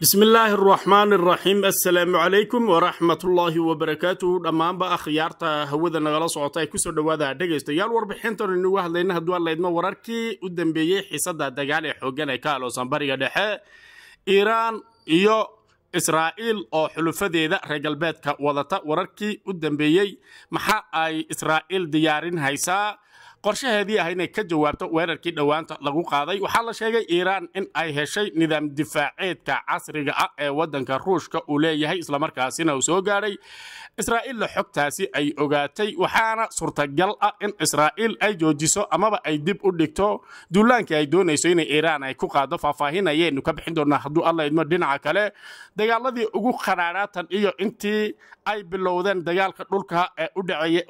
بسم الله الرحمن الرحيم السلام عليكم ورحمة الله وبركاته دمان با أخيارتا هودا نغلا سعطاي كسر دوادا دقيست يال وربحين تر إنو واحد لينها دوال ليدما وراركي ودن بيي حسادا دقالي حوغانا كالو سنباريغا دحا إيران إيو إسرائيل أو حلفذي ذا رجال بيتك وضطا وراركي ودن بيي محا أي إسرائيل ديارين هايسا qorshaheedii ah inay ka jawaabto weerarkii dhowaanta lagu qaaday waxaa la sheegay iiraan in ay heshay nidaam difaaceedka casriga ah ee waddanka ruushka uu leeyahay islamarkaasina uu soo gaadhay israa'iilla xogtaasi ay ogaatay waxaana suurtagal ah in israa'iil ay joojiso amaba ay dib u dhigto duulaankii ay doonayso inay iiraan ay ku qaado faahfaahinayeennu ka bixin doonaa hadduu alla idmo dhinaca kale dagaaladii ugu qadhaadhaatan iyo intii ay bilowdeen dagaalka dhulka ee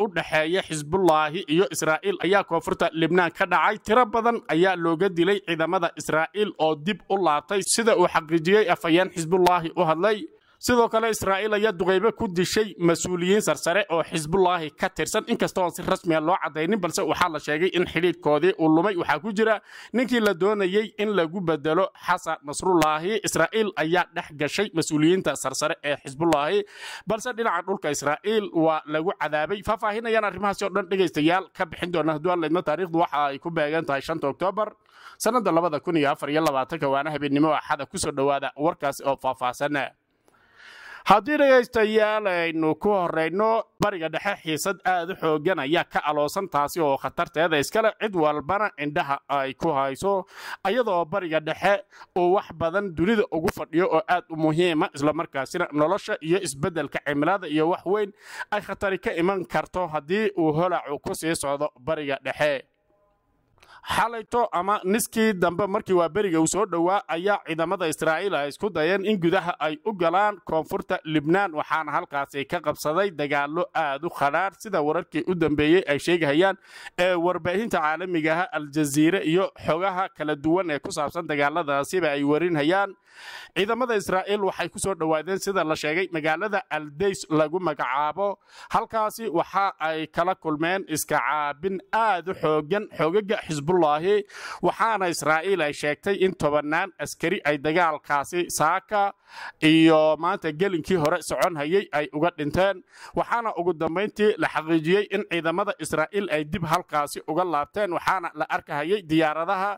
u dhexeeya xisbullaahi iyo israa'iil ayaa koonfurta libnaan ka dhacay tiro badan ayaa looga dilay ciidamada israa'iil oo dib u laabtay sida uu xaqiijiyey afhayeen xisbullaahi u hadlay sidoo kale israa'iil ayaa duqaybo ku dishay mas-uuliyiin sarsare oo xisbullaahi ka tirsan inkastoon si rasmi a ah loo caddaynin balse waxaa la sheegay in xidhiidhkoodii uu lumay waxaa ku jira ninkii la doonayey in lagu bedelo xasan nasrullaahi israa'iil ayaa dhex gashay mas-uuliyiinta sarsare ee xisbullaahi balse dhinaca dhulka israa'iil waa lagu cadaabay faahfaahinayaan arrimahaasi oo dhan dhegaystayaal ka bixin doona hadduu aan leedna taariikhdu waxa ay ku beegan tahay shanta oktoobar sannadda labada kun iyo afar iyo labaatanka waana habeennimo axada ku soo dhowaada warkaasi oo faahfaahsan haddii dhegaystayaal aynu ku horeyno bariga dhexe xiisad aad u xooggan ayaa ka aloosan taasi oo khatarteeda iskale cid walbana indhaha ay ku hayso ayadoo bariga dhexe uu wax badan dunida ugu fadhiyo oo aad u muhiima islamarkaasina nolosha iyo isbeddelka cimilada iyo wax weyn ay khatari ka iman karto haddii uu holaacu ku sii socdo bariga dhexe xalayto ama niskii dambe markii waa beriga uu soo dhowaa ayaa ciidamada israa'iil ay isku dayeen in gudaha ay u galaan koonfurta libnaan waxaana halkaasi ka qabsaday dagaallo aad u khadhaadh sida wararkii u dambeeyey ay sheegahayaan ee warbaahinta caalamigaha ah, aljaziire iyo xogaha kala duwan ee ku saabsan dagaaladaasiba ay warinhayaan ciidamada israa'iil waxay ku soo dhowaadeen sida la sheegay magaalada aldays lagu magacaabo halkaasi waxa ay kala kulmeen iska caabin aad u xoogan xoogaga xisbu raxmatullaahi waxaana israa'iil ay sheegtay in tobannaan askari ay dagaalkaasi saaka iyo maanta gelinkii hore socon hayey ay uga dhinteen waxaana ugu dambayntii la xaqiijiyey in ciidamada israa'iil ay dib halkaasi uga laabteen waxaana la arkahayey diyaaradaha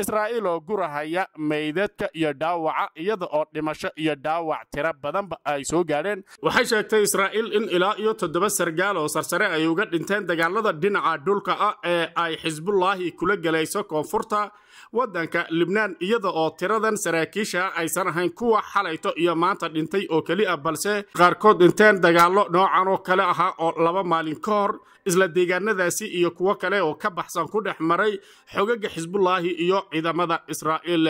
israa'iil oo gurahaya meydadka iyo dhaawaca iyada oo dhimasho iyo dhaawac tiro badanba ay soo gaadheen waxay sheegtay israa'iil in ilaa iyo toddoba sargaal oo sarsare ay uga dhinteen dagaalada dhinaca dhulka ah ee ay xisbullaahi kula gelayso koonfurta waddanka libnaan iyada oo tiradan saraakiisha aysan ahayn kuwa xalayto iyo maanta dhintay oo keli ah balse qaarkood dhinteen dagaallo noocan oo kale ahaa oo laba maalin ka hor isla deegaanadaasi iyo kuwo kale oo ka baxsan ku dhex maray xogaga xisbullaahi iyo ciidamada israa'iil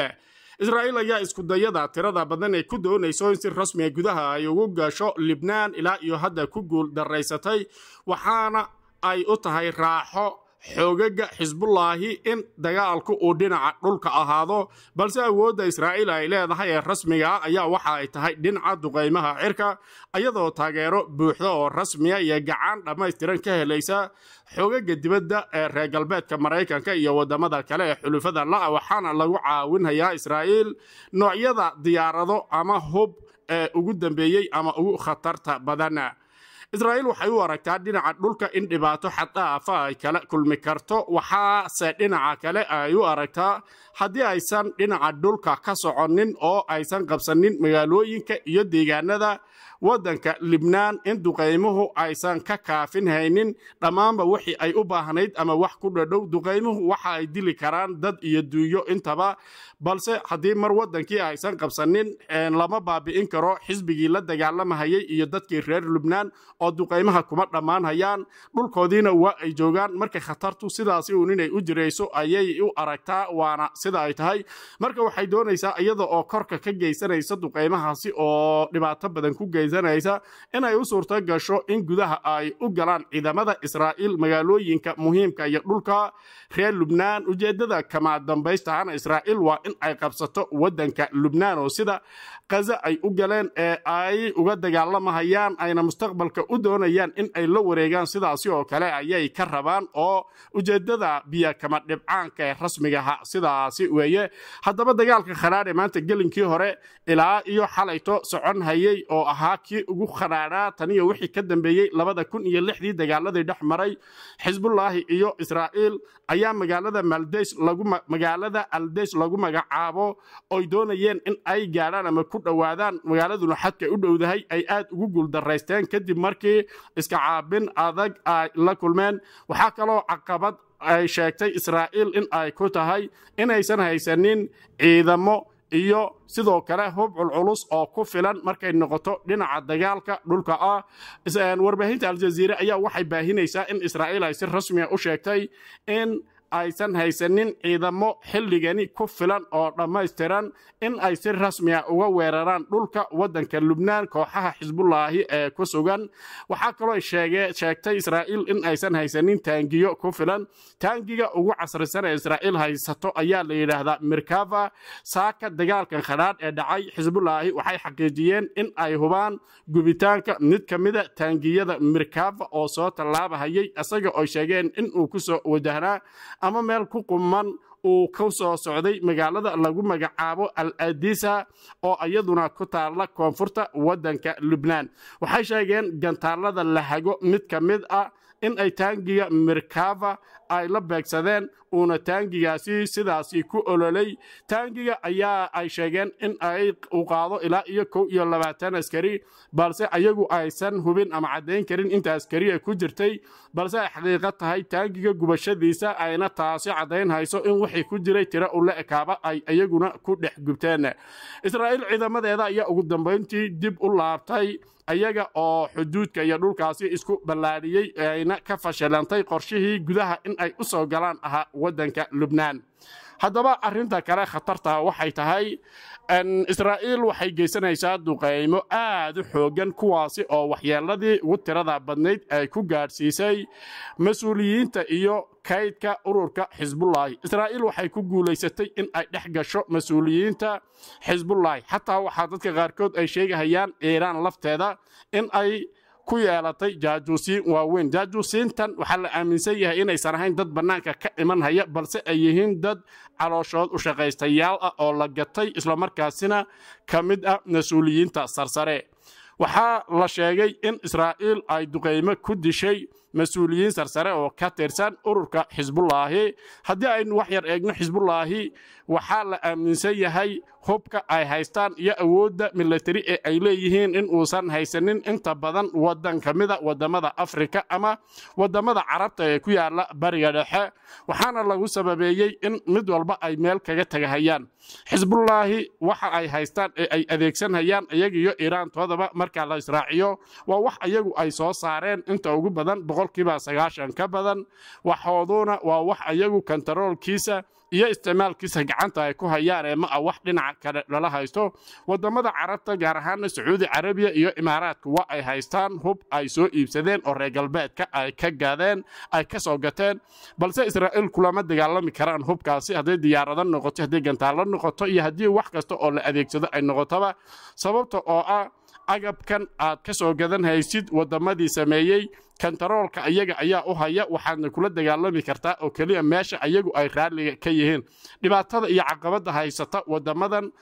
israa'iil ayaa iskudayada tirada badan ee ku doonayso in si rasmiga ah gudaha ay ugu gasho libnaan ilaa iyo hadda ku guul daraysatay waxaana ay u tahay raaxo xoogaga xisbullaahi in dagaalku uu dhinaca dhulka ahaado balse awoodda israa'iil ay leedahay ee rasmigaa ah ayaa waxa ay tahay dhinaca duqaymaha cirka iyadoo taageero buuxda oo rasmiya ah iyo gacaan dhammaystiran ka helaysa xoogaga dibadda ee reer galbeedka maraykanka iyo waddamada kale ee xulufada la'a waxaana lagu caawinayaa israa'iil noocyada diyaarado ama hub ee ugu dambeeyey ama ugu khatarta badana israa'iil waxay u aragtaa dhinaca dhulka in dhibaato xaddaafa ay kala kulmi karto waxaase dhinaca kale ay u aragtaa haddii aysan dhinaca dhulka ka soconin oo aysan qabsanin magaalooyinka iyo deegaanada waddanka libnaan in duqaymuhu aysan ka kaafin haynin dhammaanba wixii ay u baahnayd ama wax ku dhadhow duqaymuhu waxa ay dili karaan dad iyo duuyo intaba balse haddii mar waddankii aysan qabsanin lama baabi'in karo xisbigii la dagaalamahayay iyo dadkii reer libnaan oo duqaymaha kuma dhammaanhayaan dhulkoodiina waa ay joogaan marka khatartu sidaasi uun inay u jirayso ayay u aragtaa waana sida ay tahay marka waxay doonaysaa iyada oo korka ka geysanaysa duqaymahaasi oo dhibaato badan ku geysa xidhiidhanaysa inay u suurto gasho in gudaha ay u galaan ciidamada israa'iil magaalooyinka muhiimka ah iyo dhulka reer lubnaan ujeeddada kama dambaystaana israa'iil waa in ay qabsato waddanka lubnaan oo sida qaza ay u galeen ee ay uga dagaalamahayaan ayna mustaqbalka u doonayaan in ay la wareegaan sidaasi oo kale ayay ka rabaan oo ujeedada biyo kama dhibcaanka ee rasmigaha sidaasi weeye haddaba dagaalka khanaadhe maanta gelinkii hore ilaa iyo xalayto socon hayey oo ahaa kii ugu khanaadhaa taniyo wixii ka dambeeyey labada kun iyo lixdii dagaaladii dhex maray xisbullaahi iyo israa'iil ayaa magaalada maldeys magaalada aldeys lagu magacaabo oy doonayeen in ay gaadhaan ama ku dhowaadaan magaaladuna xadkay u dhowdahay ay aad ugu guuldaraysteen kadib markii iska caabin adag ay la kulmeen waxaa kaloo caqabad ay sheegtay israa'iil in ay ku tahay inaysan haysanin ciidamo iyo sidoo kale hub culculus oo ku filan markay noqoto dhinaca dagaalka dhulka ah eh, warbaahinta aljaziire ayaa waxay baahinaysaa in israa'iil ay si rasmiya ah u sheegtay in aysan haysanin ciidamo xilligani ku filan oo dhammaystiran in ay si rasmi rasmiya ah uga weeraraan dhulka waddanka lubnaan kooxaha xisbulaahi ee ku sugan waxaa kaloo sheegtay israa'iil in aysan haysanin taangiyo ku filan taangiga ugu casrisan ee israa'iil haysato ayaa la yidhaahdaa mirkava saaka dagaalkan khadhaadh ee dhacay xisbulaahi waxay xaqiijiyeen in ay hubaan gubitaanka mid ka mida taangiyada mirkava oo soo tallaabahayay isaga oo sheegeen inuu ku soo wajahnaa ama meel ku quman uu ka soo socday magaalada lagu magacaabo al adisa oo iyaduna ku taalla koonfurta waddanka lubnaan waxay sheegeen gantaallada hago mid ka mid ah in ay taangiga mirkava ay la beegsadeen uuna taangigaasi sidaasi ku ololay taangiga ayaa ay sheegeen in ay u qaado ilaa iyo kow iyo labaatan askari balse ayagu aysan hubin ama caddayn karin inta askariya ku jirtay balse ay xaqiiqo tahay taangiga gubashadiisa ayna taasi caddayn hayso in wixii ku jiray tiro ula ekaaba ay ayaguna ku dhex gubteen israa'iil ciidamadeeda ayaa ugu dambayntii dib u laabtay ayaga oo xuduudka iyo dhulkaasi isku ballaadiyey ayna ka fashilantay qorshihii gudaha in ay u soo galaan ahaa waddanka lubnaan haddaba arrinta kale khatarta waxay tahay israa'iil waxay geysanaysaa duqaymo aad u xooggan kuwaasi oo waxyeelladii ugu tirada badnayd ay ku gaadhsiisay mas-uuliyiinta iyo kaydka ururka xisbullaahi israa'iil waxay ku guulaysatay in ay dhex gasho mas-uuliyiinta xisbullaahi xataa waxaa dadka qaarkood ay sheegahayaan iiraan lafteeda in ay ku yeelatay jaajuusiin waaweyn jaajuusiintan waxaa la aaminsan yahay inaysan ahayn dad bannaanka ka iman haya balse ay yihiin dad calooshood u shaqaystayaal ah oo la gatay islamarkaasina ka mid ah mas-uuliyiinta sarsare waxaa la sheegay in israa'iil ay duqaymo ku dishay mas-uuliyiin sarsare oo ka tirsan ururka xisbullaahi haddii aynu wax yar eegno xisbullaahi waxaa la aaminsan yahay hubka ay haystaan iyo awoodda milateri ee ay leeyihiin in uusan haysanin inta badan waddan ka mida waddammada afrika ama waddammada carabta ee ku yaalla bariga dhexe waxaana lagu sababeeyey in mid walba ay meel kaga tegahayaan xisbullaahi waxa ay haystaan ee ay adeegsanhayaan iyagiyo iiraan toodaba markaa la israaciyo waa wax iyagu ay soo saareen inta ugu badan boqolkiiba sagaashan ka badan waxooduna waa wax ayagu kontaroolkiisa iyo isticmaalkiisa gacanta ay ku hayaan ee ma ah wax dhinaca kale lala haysto waddammada carabta gaar ahaana sacuudi carabiya iyo imaaraadku waa ay haystaan hub ay soo iibsadeen oo reer galbeedka ay ka gaadeen ay ka soo gateen balse israa'iil kulama dagaalami karaan hubkaasi hadday diyaarada noqoto hadday gantaallo noqoto iyo haddii wax kasta oo la adeegsado ay noqotoba sababta oo ah agabkan aad ka soo gadan haysid wadammadii sameeyey kantaroolka iyaga ayaa u haya waxaadna kula dagaalami kartaa oo keliya meesha ayagu ay raalliga ka yihiin dhibaatada iyo caqabadda haysata wadammadan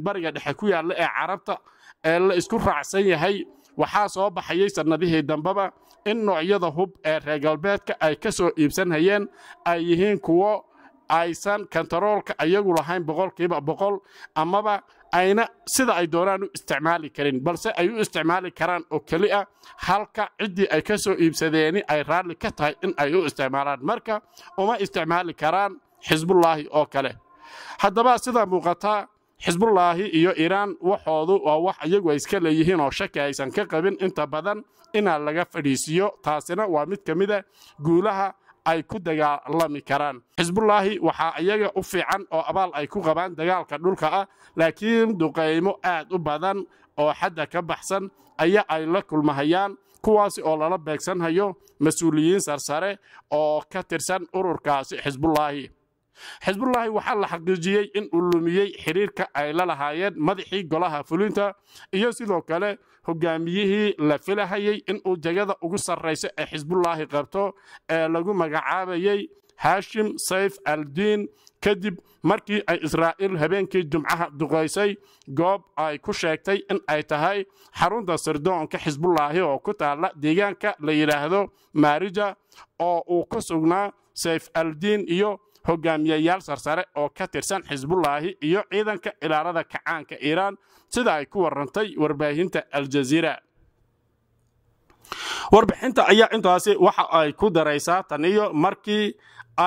bariga dhexe ku yaalla ee carabta ee la isku raacsan yahay waxaa soo baxayay sannadihii dambeba in noocyada hub ee reer galbeedka ay ka soo iibsanhayeen ay yihiin kuwo aysan kantaroolka iyagu lahayn boqolkiiba boqol amaba ayna sida ay doonaan u isticmaali karin balse ay u isticmaali karaan oo keli ah halka ciddii ay ka soo iibsadeeni ay raalli ka tahay in ay u isticmaalaan marka uma isticmaali karaan xisbullaahi oo kale haddaba sida muuqata xisbullaahi iyo iiraan waxoodu waa wax iyagu ay iska leeyihiin oo shaki aysan ka qabin inta badan inaan laga fadhiisiyo taasina waa mid ka mid a ah guulaha ay ku dagaalami karaan xisbullaahi waxaa iyaga u fiican oo abaal ay ku qabaan dagaalka dhulka ah laakiin duqaymo aad u badan oo xadda ka baxsan ayaa ay la kulmahayaan kuwaasi oo lala beegsanhayo mas-uuliyiin sarsare oo ka tirsan ururkaasi xisbullaahi xisbullaahi waxaa la xaqiijiyey in uu lumiyey xiriirka ay la lahaayeen madaxii golaha fulinta iyo sidoo kale hogaamiyihii la filahayey uu jegada ugu sarraysa ee xisbullaahi qabto ee lagu magacaabayey haashim sayf al aldiin kadib markii ay israa'iil habeenkii jumcaha duqaysay goob ay ku sheegtay in ay tahay xarunta sirdoonka xisbullaahi oo ku taalla deegaanka la yidhaahdo maarija oo uu ka sugnaa sayf aldiin iyo hogaamiyayaal sarsare oo ka tirsan xisbullaahi iyo ciidanka ilaalada kacaanka iiraan sida ay ku warantay warbaahinta al aljaziira warbixinta ayaa intaasi waxa ay ku daraysaa taniyo markii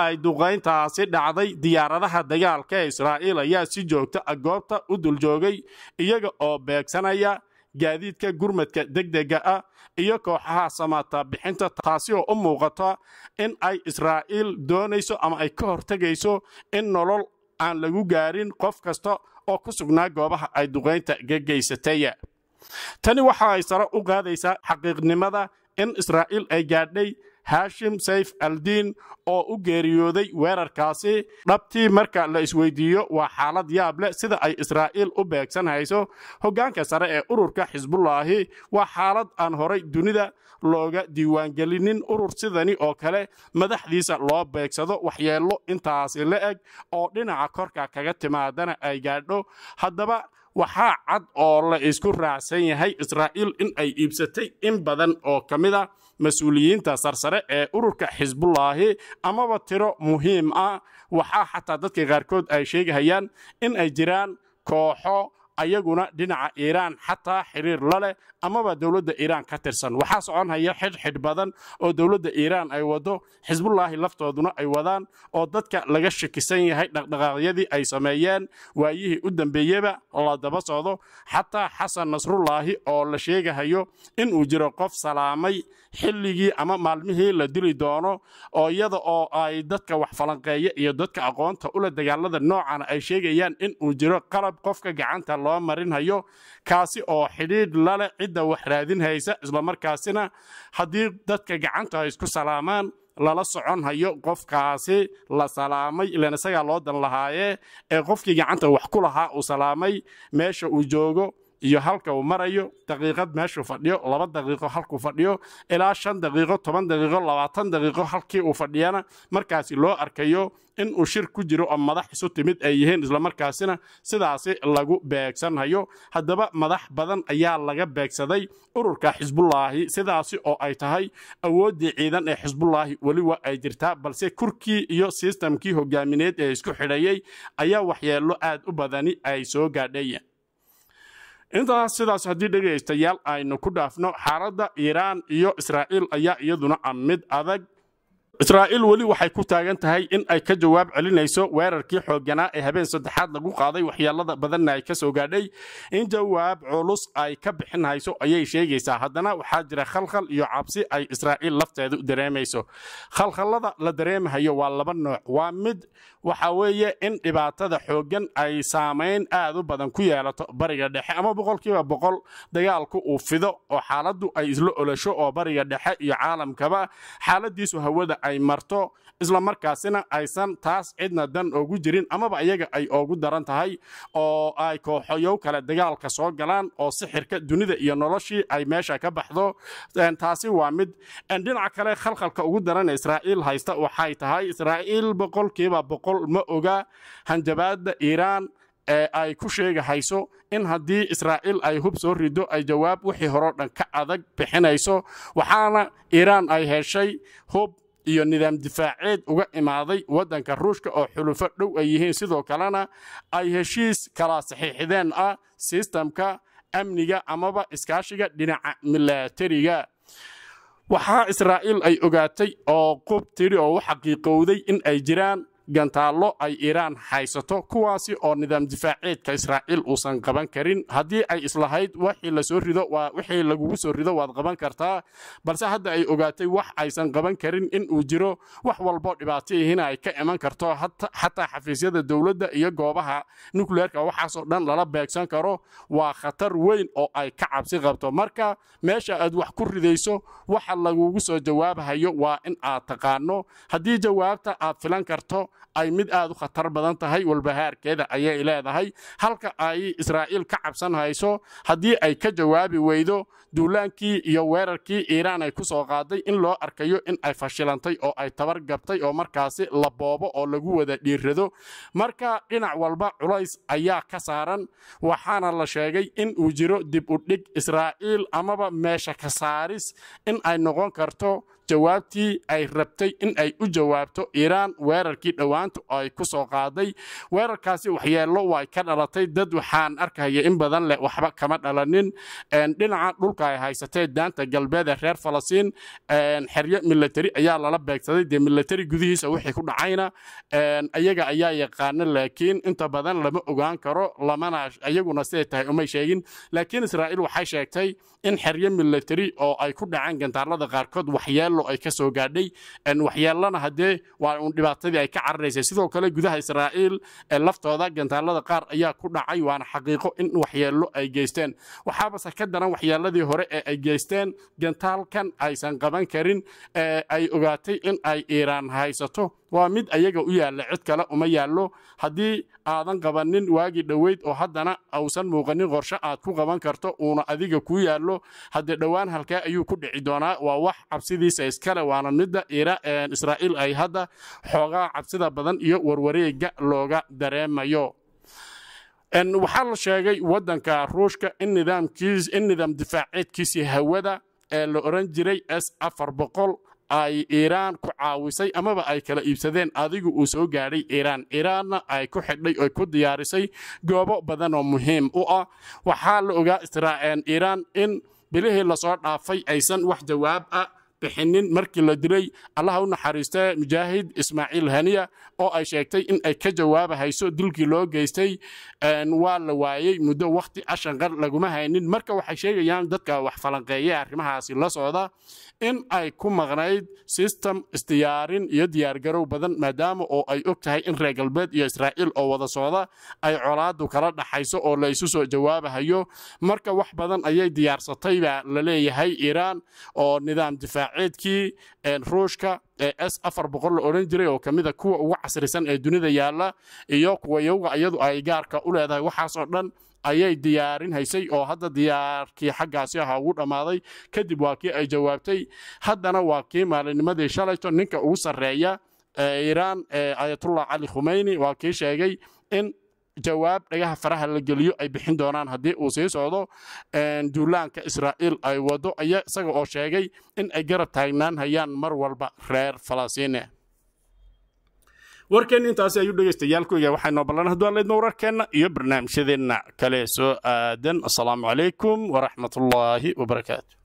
ay duqayntaasi dhacday diyaaradaha dagaalka ee israa'iil ayaa si joogta a ah goobta u duljoogay iyaga oo beegsanaya gaadiidka gurmadka deg dega ah iyo kooxaha samaataa bixinta taasi oo u muuqata in ay israa'iil doonayso ama ay ka hortegayso in nolol aan lagu gaarin qof kasta oo ku sugnaa goobaha ay duqaynta ga geysatay tani waxa ay sare u qaadaysaa xaqiiqnimada in israa'iil ay gaadhay haashim sayf aldiin oo u geeriyooday weerarkaasi dhabtii marka la isweydiiyo waa xaalad yaab leh sida ay israa'iil u beegsan hayso hoggaanka sare ee ururka xisbullaahi waa xaalad aan horay dunida looga diiwaangelinin urur sidani oo kale madaxdiisa loo beegsado waxyeello intaasi la eg oo dhinaca korka kaga timaadana ay gaadho haddaba waxaa cad oo la isku raacsan yahay israa'iil in ay iibsatay in badan oo ka mid a ah mas-uuliyiinta sarsare ee ururka xisbullaahi amaba tiro muhiim ah waxaa xataa dadka qaarkood ay sheegahayaan in ay jiraan kooxo ayaguna dhinaca iiraan xataa xiriir laleh amaba dowladda iiraan ka tirsan waxaa soconhaya xidhxidh badan oo dowladda iiraan ay wado xisbullaahi laftooduna ay wadaan oo dadka laga shakisan yahay dhaqdhaqaaqyadii ay sameeyeen waayihii u dembeeyeba la daba socdo xataa xasan nasrullaahi oo la sheegahayo inuu jiro qof salaamay xilligii ama maalmihii la dili doono oo iyada oo ay dadka wax falanqeeya iyo dadka aqoonta ula dagaalada noocan ay sheegayaan in uu jiro qalab qofka gacanta loo loo marinhayo kaasi oo xidhiidh lale cidda wax raadin haysa islamarkaasina haddii dadka gacanta ay isku salaamaan lala soconhayo qofkaasi la salaamay ilan isagaa loo dan lahaayee ee qofkii gacanta wax ku lahaa uu salaamay meesha uu joogo iyo halka uu marayo daqiiqad meeshuu fadhiyo laba daqiiqo halkuu fadhiyo ilaa shan daqiiqo toban daqiiqo labaatan daqiiqo halkii uu fadhiyana markaasi loo arkayo in uu shir ku jiro oo madax isu timid ay yihiin islamarkaasina sidaasi lagu beegsanhayo haddaba madax badan ayaa laga beegsaday ururka xisbulaahi sidaasi oo ay tahay awooddii ciidan ee xisbulaahi weli waa ay jirtaa balse kurkii iyo sistamkii hogaamineed ee isku xidhayay ayaa waxyeello aad u badani ay soo gaadhayeen intaas sidaas haddii dhegaystayaal aynu ku dhaafno xaaladda iiraan iyo israa'iil ayaa iyaduna ah mid adag israa'iil weli waxay ku taagan tahay in ay ka jawaab celinayso weerarkii xoogganaa ee habeen saddexaad lagu qaaday waxyaalada badanna ay ka soo gaadhay in jawaab culus ay ka bixin hayso ayay sheegaysaa haddana waxaa jira khalkhal iyo cabsi ay israa'iil lafteedu dareemayso khalkhallada la dareemahayo waa laba nooc waa mid waxa weeye in dhibaatada xooggan ay saamayn aad u badan ku yeelato bariga dhexe ama boqolkiiba boqol dagaalku uu fido oo xaaladdu ay isla olosho oo bariga dhexe iyo caalamkaba xaaladiisu hawada ay marto isla markaasina aysan taas cidna dan ogu jirin amaba iyaga ay ogu daran tahay oo ay kooxoyow kale dagaalka soo galaan oo sixirka dunida iyo noloshii ay meesha ka baxdo taasi waa mid dhinaca kale khalkhalka ugu daran israa'iil haysta waxay tahay israa'iil boqolkiiba boqol ma oga hanjabaadda iiraan ee ay ku sheegahayso in haddii israa'iil ay hub soo rido ay jawaab wixii horeo dhan ka adag bixinayso waxaana iiraan ay heshay hub iyo nidaam difaaceed uga imaaday waddanka ruushka oo xulufo dhow ay yihiin sidoo kalena ay heshiis kala saxiixideen ah sistamka amniga amaba iskaashiga dhinaca milatariga waxaa israa'iil ay ogaatay oo qub tidhi oo u xaqiiqowday in ay jiraan gantaallo ay iiraan haysato kuwaasi oo nidaam difaaceedka israa'iil uusan qaban karin haddii ay islahayd wixii lagugu soo rido waad qaban kartaa balse hadda ay ogaatay wax aysan qaban karin in uu jiro wax walboo dhibaatayihina ay ka iman karto xataa xafiisyada dowladda iyo goobaha nukleerka waxaasoo dhan lala beegsan karo waa khatar weyn oo ay ka cabsi qabto marka meesha aad wax ku ridayso waxa lagugu soo jawaabhayo waa in aad taqaano haddii jawaabta aad filan karto ay mid aad u khatar badan tahay walbahaarkeeda ayay leedahay halka ay israa'iil ka cabsan hayso haddii ay ka jawaabi weydo duulaankii iyo weerarkii iiraan ay ku soo qaaday in loo arkayo in ay fashilantay oo ay tabar gabtay oo markaasi la boobo oo lagu wada dhiirrado marka dhinac walba culays ayaa ka saaran waxaana la sheegay in uu jiro dib u dhig israa'iil amaba meesha ka saaris in ay noqon karto jawaabtii ay rabtay in ay u jawaabto iiraan weerarkii dhow dhowaantu ay ku soo qaaday weerarkaasi waxyeello way ka dhalatay dad waxaan arkaya in badan leh waxba kama dhalanin dhinaca dhulka ay haysatee daanta galbeed ee reer falastiin xeryo milateri ayaa lala beegsaday dee milateri gudihiisa wixii ku dhacayna ayaga ayaa yaqaana laakiin inta badan lama ogaan karo lamana iyaguna siday tahay umay sheegin laakiin israa'iil waxay sheegtay in xeryo milateri oo ay ku dhaceen gantaarlada qaarkood waxyeello ay ka soo gaadhay waxyeellana haddee waa uun dhibaatadii ay ka cararaysay sidoo kale gudaha israa'iil ee laftooda gantaalada qaar ayaa ku dhacay waana xaqiiqo in waxyeello ay geysteen waxaabase ka daran waxyeelladii hore ee ay geysteen gantaalkan aysan qaban karin ee ay ogaatay in ay iiraan haysato waa mid ayaga u yaalla cid kale uma yaallo haddii aadan qabanin waagii dhoweyd oo haddana ausan muuqanin qorshe aad ku qaban karto uuna adiga kuu yaallo haddee dhowaan halkaa ayuu ku dhici doonaa waa wax cabsidiisa iskale waana midda israa'iil ay hadda xoogaa cabsida badan iyo warwareega looga dareemayo waxaa la sheegay waddanka ruushka in nidaam difaaceedkiisii hawada ee la oran jiray s afar boqol ay iiraan ku caawisay amaba ay kala iibsadeen adigu uu soo gaadhay iiraan iiraanna ay ku xidhay oy ku diyaarisay goobo badan oo muhiim u ah waxaa la ogaa iiraan in bilihii lasoo dhaafay aysan wax jawaab ah bixinin markii la dilay allaha u naxariista mujaahid ismaaciil haniya oo ay sheegtay in ay ka jawaabahayso dulkii loo geystay waa la waayey muddo wakhti cashanqar laguma haynin marka waxay sheegayaan dadka wax falanqeeye arrimahaasi la socda in ay ku maqnayd sistem isdiyaarin iyo diyaargarow badan maadaama oo ay og tahay in reer galbeed iyo israa'iil oo wada socda ay colaadu kala dhaxayso oo la isu soo jawaabahayo marka wax badan ayay diyaarsatay baa la leeyahay iiraan oo nidaam difaac ciidkii ruushka ee s afar boqol la odhan jiray oo ka mida ah kuwa ugu casrisan ee dunida yaalla iyo kuwa yowga iyadu ay gaarka u leedahay waxaasoo dhan ayay diyaarin haysay oo hadda diyaarkii xaggaasi ahaa ugu dhammaaday kadib waa kii ay jawaabtay haddana waa kii maalinimadii shalayto ninka ugu sarreeya iiraan ayatullah cali khumeyni waa kii sheegay in jawaab dhagaha faraha la geliyo ay bixin doonaan haddii uu sii socdo duulaanka israa'iil ay wado ayaa isaga oo sheegay in ay garab taagnaan hayaan mar walba reer falastiine warkeenna intaasi ayuu dhegeystayaal waxay noo ballan hadduu aaleydna wararkeenna iyo barnaamijyadeenna kale soo aadan assalaamu calaykum waraxmatullaahi wabarakaatu